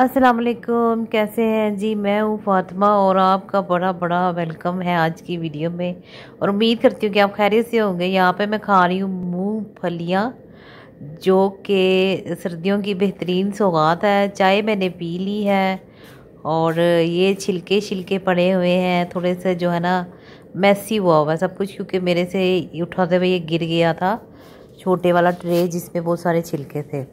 अस्सलाम वालेकुम कैसे हैं जी मैं हूँ फातिमा और आपका बड़ा बड़ा वेलकम है आज की वीडियो में और उम्मीद करती हूँ कि आप खैरियत से होंगे यहाँ पे मैं खा रही हूँ मूँग फलियाँ जो कि सर्दियों की बेहतरीन सौगात है चाय मैंने पी ली है और ये छिलके छिलके पड़े हुए हैं थोड़े से जो है ना मैसी हुआ हुआ है सब कुछ क्योंकि मेरे से उठाते हुए ये गिर गया था छोटे वाला ट्रे जिसमें बहुत सारे छिलके थे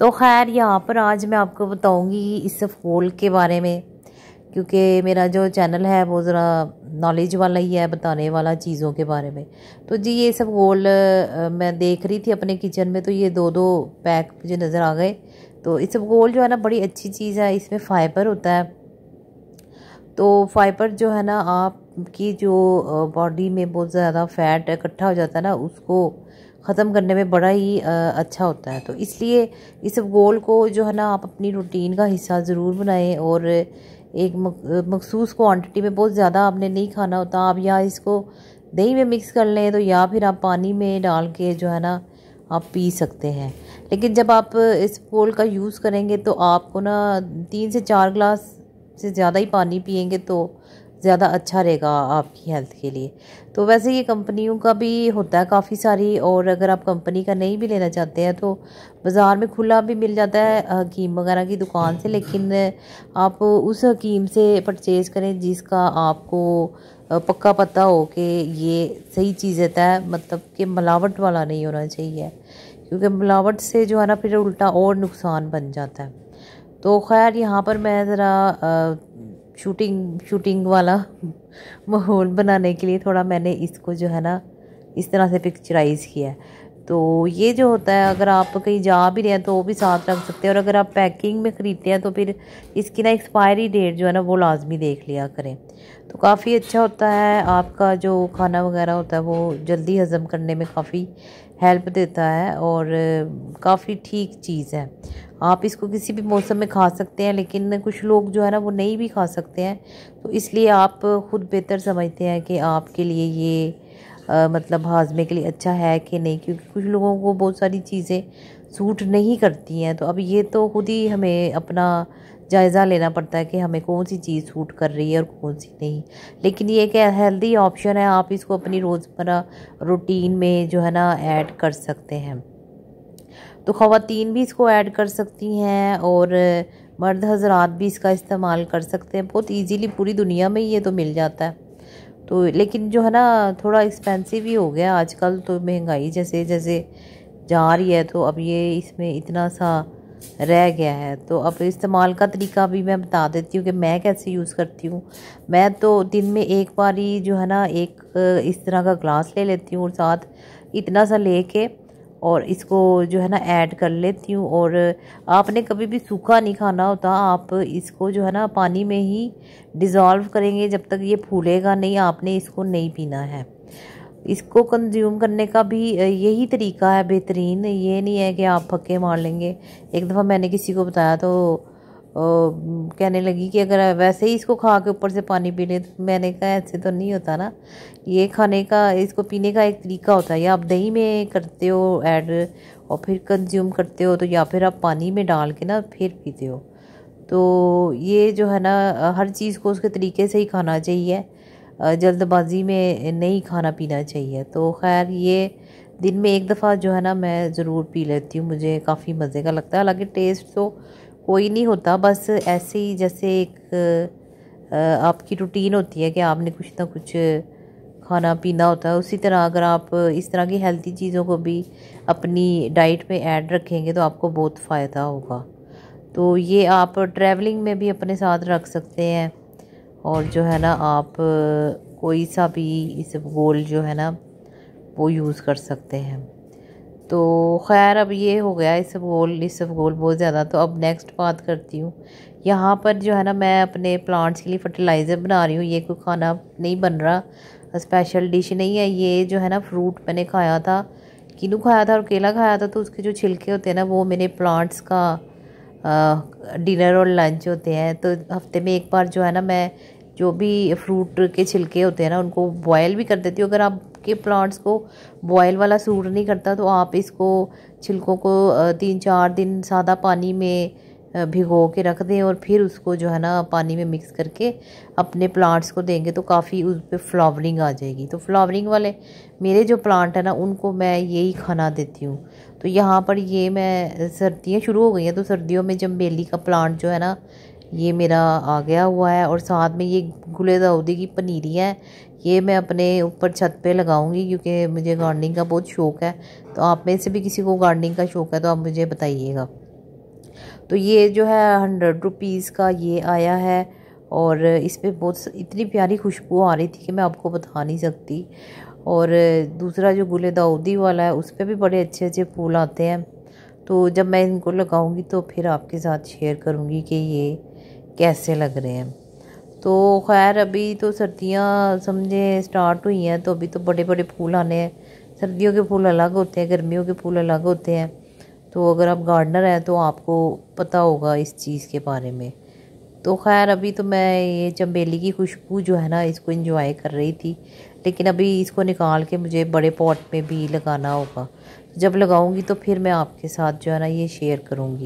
तो खैर यहाँ पर आज मैं आपको बताऊँगी इस फूल के बारे में क्योंकि मेरा जो चैनल है वो ज़रा नॉलेज वाला ही है बताने वाला चीज़ों के बारे में तो जी ये सब गोल मैं देख रही थी अपने किचन में तो ये दो दो पैक मुझे नज़र आ गए तो इस सब गोल जो है ना बड़ी अच्छी चीज़ है इसमें फाइबर होता है तो फाइबर जो है ना आपकी जो बॉडी में बहुत ज़्यादा फैट इकट्ठा हो जाता है ना उसको ख़त्म करने में बड़ा ही अच्छा होता है तो इसलिए इस सब गोल को जो है ना आप अपनी रूटीन का हिस्सा ज़रूर बनाएं और एक मखसूस क्वांटिटी में बहुत ज़्यादा आपने नहीं खाना होता आप या इसको दही में मिक्स कर लें तो या फिर आप पानी में डाल के जो है ना आप पी सकते हैं लेकिन जब आप इस गोल का यूज़ करेंगे तो आपको ना तीन से चार ग्लास से ज़्यादा ही पानी पियेंगे तो ज़्यादा अच्छा रहेगा आपकी हेल्थ के लिए तो वैसे ये कंपनियों का भी होता है काफ़ी सारी और अगर आप कंपनी का नहीं भी लेना चाहते हैं तो बाज़ार में खुला भी मिल जाता है हकीम वगैरह की दुकान से लेकिन आप उस हकीम से परचेज़ करें जिसका आपको पक्का पता हो कि ये सही चीज़ रहता है मतलब कि मिलावट वाला नहीं होना चाहिए क्योंकि मिलावट से जो है ना फिर उल्टा और नुकसान बन जाता है तो खैर यहाँ पर मैं ज़रा शूटिंग शूटिंग वाला माहौल बनाने के लिए थोड़ा मैंने इसको जो है ना इस तरह से पिक्चराइज़ किया है तो ये जो होता है अगर आप कहीं जा भी रहे हैं तो वो भी साथ रख सकते हैं और अगर आप पैकिंग में ख़रीदते हैं तो फिर इसकी ना एक्सपायरी डेट जो है ना वो लाजमी देख लिया करें तो काफ़ी अच्छा होता है आपका जो खाना वगैरह होता है वो जल्दी हज़म करने में काफ़ी हेल्प देता है और काफ़ी ठीक चीज़ है आप इसको किसी भी मौसम में खा सकते हैं लेकिन कुछ लोग जो है ना वो नहीं भी खा सकते हैं तो इसलिए आप ख़ुद बेहतर समझते हैं कि आपके लिए ये मतलब हाजमे के लिए अच्छा है कि नहीं क्योंकि कुछ लोगों को बहुत सारी चीज़ें सूट नहीं करती हैं तो अब ये तो खुद ही हमें अपना जायज़ा लेना पड़ता है कि हमें कौन सी चीज़ सूट कर रही है और कौन सी नहीं लेकिन ये एक हेल्दी ऑप्शन है आप इसको अपनी रोज़मर्रा रूटीन में जो है ना ऐड कर सकते हैं तो ख़वातीन भी इसको ऐड कर सकती हैं और मर्द हजरात भी इसका इस्तेमाल कर सकते हैं बहुत इजीली पूरी दुनिया में ये तो मिल जाता है तो लेकिन जो है ना थोड़ा एक्सपेंसिव ही हो गया आजकल तो महंगाई जैसे जैसे जा रही है तो अब ये इसमें इतना सा रह गया है तो अब इस्तेमाल का तरीका भी मैं बता देती हूँ कि मैं कैसे यूज़ करती हूँ मैं तो दिन में एक बार ही जो है ना एक इस तरह का ग्लास ले लेती हूँ और साथ इतना सा ले के और इसको जो है ना ऐड कर लेती हूँ और आपने कभी भी सूखा नहीं खाना होता आप इसको जो है ना पानी में ही डिज़ोल्व करेंगे जब तक ये फूलेगा नहीं आपने इसको नहीं पीना है इसको कंज्यूम करने का भी यही तरीका है बेहतरीन ये नहीं है कि आप फक्के मार लेंगे एक दफ़ा मैंने किसी को बताया तो कहने लगी कि अगर वैसे ही इसको खा के ऊपर से पानी पी लें तो मैंने कहा ऐसे तो नहीं होता ना ये खाने का इसको पीने का एक तरीका होता है या आप दही में करते हो ऐड और फिर कंज्यूम करते हो तो या फिर आप पानी में डाल के ना फिर पीते हो तो ये जो है ना हर चीज़ को उसके तरीके से ही खाना चाहिए जल्दबाजी में नहीं खाना पीना चाहिए तो खैर ये दिन में एक दफ़ा जो है ना मैं ज़रूर पी लेती हूँ मुझे काफ़ी मज़े का लगता है हालांकि टेस्ट तो कोई नहीं होता बस ऐसे ही जैसे एक आपकी रूटीन होती है कि आपने कुछ ना कुछ खाना पीना होता है उसी तरह अगर आप इस तरह की हेल्थी चीज़ों को भी अपनी डाइट में ऐड रखेंगे तो आपको बहुत फ़ायदा होगा तो ये आप ट्रैवलिंग में भी अपने साथ रख सकते हैं और जो है ना आप कोई सा भी इस गोल जो है ना वो यूज़ कर सकते हैं तो खैर अब ये हो गया इस गोल इस गोल बहुत ज़्यादा तो अब नेक्स्ट बात करती हूँ यहाँ पर जो है ना मैं अपने प्लांट्स के लिए फर्टिलाइज़र बना रही हूँ ये कोई खाना नहीं बन रहा स्पेशल डिश नहीं है ये जो है ना फ्रूट मैंने खाया था किनू खाया था और केला खाया था तो उसके जो छिलके होते हैं ना वो मेरे प्लांट्स का डिनर और लंच होते हैं तो हफ्ते में एक बार जो है ना मैं जो भी फ्रूट के छिलके होते हैं ना उनको बॉयल भी कर देती हूँ अगर आप आपके प्लांट्स को बॉयल वाला सूट नहीं करता तो आप इसको छिलकों को तीन चार दिन सादा पानी में भिगो के रख दें और फिर उसको जो है ना पानी में मिक्स करके अपने प्लांट्स को देंगे तो काफ़ी उस पर फ्लावरिंग आ जाएगी तो फ्लावरिंग वाले मेरे जो प्लांट है ना उनको मैं यही खाना देती हूँ तो यहाँ पर ये मैं सर्दियाँ शुरू हो गई हैं तो सर्दियों में चम्बेली का प्लांट जो है ना ये मेरा आ गया हुआ है और साथ में ये गुले दाउदी की पनीरी है ये मैं अपने ऊपर छत पे लगाऊंगी क्योंकि मुझे गार्डनिंग का बहुत शौक़ है तो आप में से भी किसी को गार्डनिंग का शौक़ है तो आप मुझे बताइएगा तो ये जो है हंड्रेड रुपीज़ का ये आया है और इस पर बहुत इतनी प्यारी खुशबू आ रही थी कि मैं आपको बता नहीं सकती और दूसरा जो गुल दाऊदी वाला है उस पर भी बड़े अच्छे अच्छे फूल आते हैं तो जब मैं इनको लगाऊंगी तो फिर आपके साथ शेयर करूंगी कि ये कैसे लग रहे हैं तो खैर अभी तो सर्दियाँ समझे स्टार्ट हुई हैं तो अभी तो बड़े बड़े फूल आने हैं सर्दियों के फूल अलग होते हैं गर्मियों के फूल अलग होते हैं तो अगर आप गार्डनर हैं तो आपको पता होगा इस चीज़ के बारे में तो खैर अभी तो मैं ये चमेली की खुशबू जो है ना इसको इंजॉय कर रही थी लेकिन अभी इसको निकाल के मुझे बड़े पॉट में भी लगाना होगा जब लगाऊंगी तो फिर मैं आपके साथ जो है ना ये शेयर करूँगी